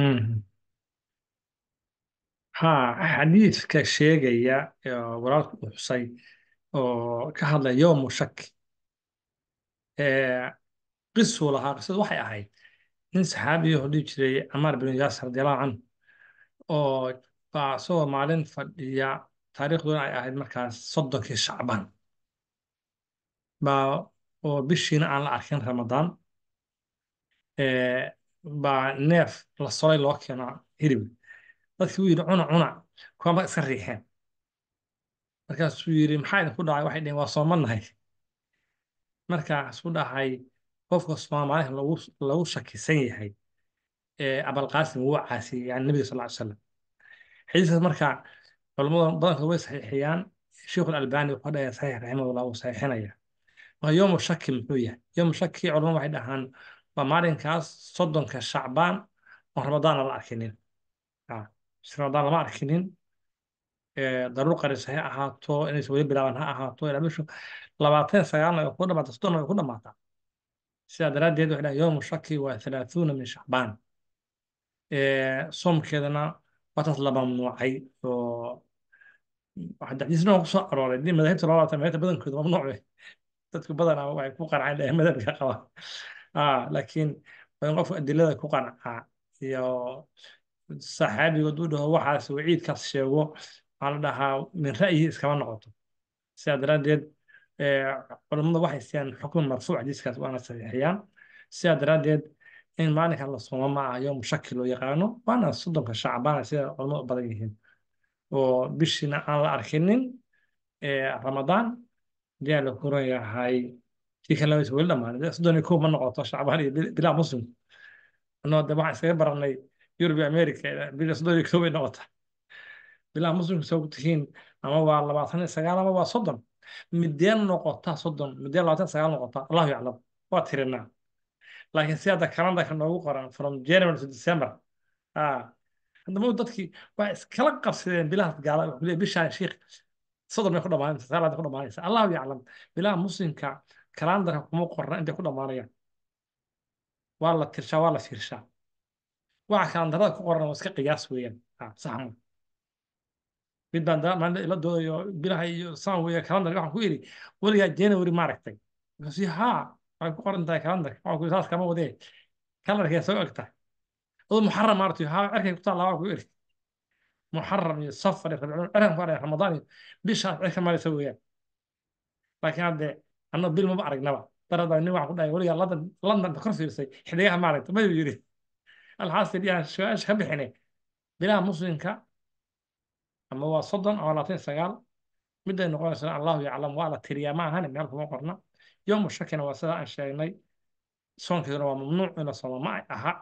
Uhum. Mm-hmm. Haa, xadiidka sheegaya ee uh, walaalku uu xusay oo ka hadlay yowmu shak ee eh, qisuu lahaa qisadu waxay ahayd nin saxaabiya ah oo dhihi jiray Camaar bin Yaasir radiallahu canhu oo baa isagoo maalin fadhiya taariikhduna ay ahayd markaas soddonkii Shacbaan baa oo bishiina aan la arkin Ramadaan eh, baa neef la solay loo keeno hirib dadkii wuu yidhi cuna cuna kuwaanba iska riixeen markaasuu yidhi maxaa idinku dhacay waxay dhaheen waa soomannahay markaasuu dhahay qofka soomaaliha lagu shakisan yahay ee abalqaasim wuu caasiyey yani nebiga sal ly slam xadiiskaas marka culammada badankood way saxiixiyaan sheikhu albani wuxuu dhahaya saxiix raximahullah wuu saxiixinaya marka yoomu shaki muxuu yahay yoomu shaki culamada waxay dhahaan waa maalinkaas soddonka shacbaan oon ramadaanna la arkinin ramadaan lama arkinin daruur qaris ha ahaato inaysa weli bilaaban ha ahaato ilaa bishu labaatan sagaalna ku dhamaata soddonna ku dhamaataa sidaa daraaddeed waxa dhahay yowmu shaki waa thalaathuuna min shacbaan soomkeedana wataas la mamnuucay oo waxa dacdiisna ku arooray dii madaahibta labaataan madaahibta badankooda mamnuuc dadku badanaa waxay ku qarceen madhabka qaba laakiin waa in qofka adilada ku qancaa iyo saxaabigood u dhaho waxaas waciidkaas sheego waxaa la dhahaa min ra'yi iskama noqoto sidaa daraaddeed culammada waxay siiyaan xukun marfuuc xadiiskaas waana saxiixiyaan sidaa daraaddeed in maalinkan la soomo ma aha mushaki loo yaqaano waana soddonka shacbaana sida u badan yihiin oo bishiina aan la arkinin ramadaan ayaa la koran yahay tii kalena way soo weli dhamaanay soddon iyo kow ma noqoto shacbaan iyo bilaa muslim anoo de waxaan iskaga baranay yurub iyo america soddon iyo kow bay noqotaa bilaa muslimka soo tihiin ama waa labaatan iyo sagaal ama waa soddon midee noqotaa soddon midee labaatan iyo sagaal noqotaa allahu yaclam waa tirinaa laakiin si hadda kalandarka noogu qoran from january to december haddama dadkii waa iskala qabsadeen bilahaas gaala bishaan sheikh soddon bay ku dhamaanaysa sagaal bay ku dhamaanaysa allahu yaclam bilaha muslimka kalandarka kuma qorna intay ku dhammaanayaan waa la tirshaa waa la fiirshaa waxa kalandarada ku qoran waa iska qiyaas weeyaan saxma mid baan maanta ila doodayo bilaha iyo saan weeya kalandar waxaan ku iri weligaa january maaragtay wuxuu haa waxay ku qoran tahay kalandarka waxaan ku saas kama wadee kalandarkay soo eg tahay muxaram maaragtay haa cerkay ku taallaa waan ku iri محرم يصفر يخرج عرفان رمضان بشهر عشر مرة يسويها لكن هذا ana bil maba aragnaba darada nin waan ku dhahay weligaa london london kor fiirsay xidigaha maaragta mayuu yiri alxaasil yaan su-aasha ka bixine bilaha muslimka ama waa soddon ama labaatan sagaal miday noqonaysaa allahu yaclam waa la tiriyaa ma ahane meel kuma qorna yowmu shakina waa sidaa aan sheegnay soonkiisuna waa mamnuuc ina sooma ma aha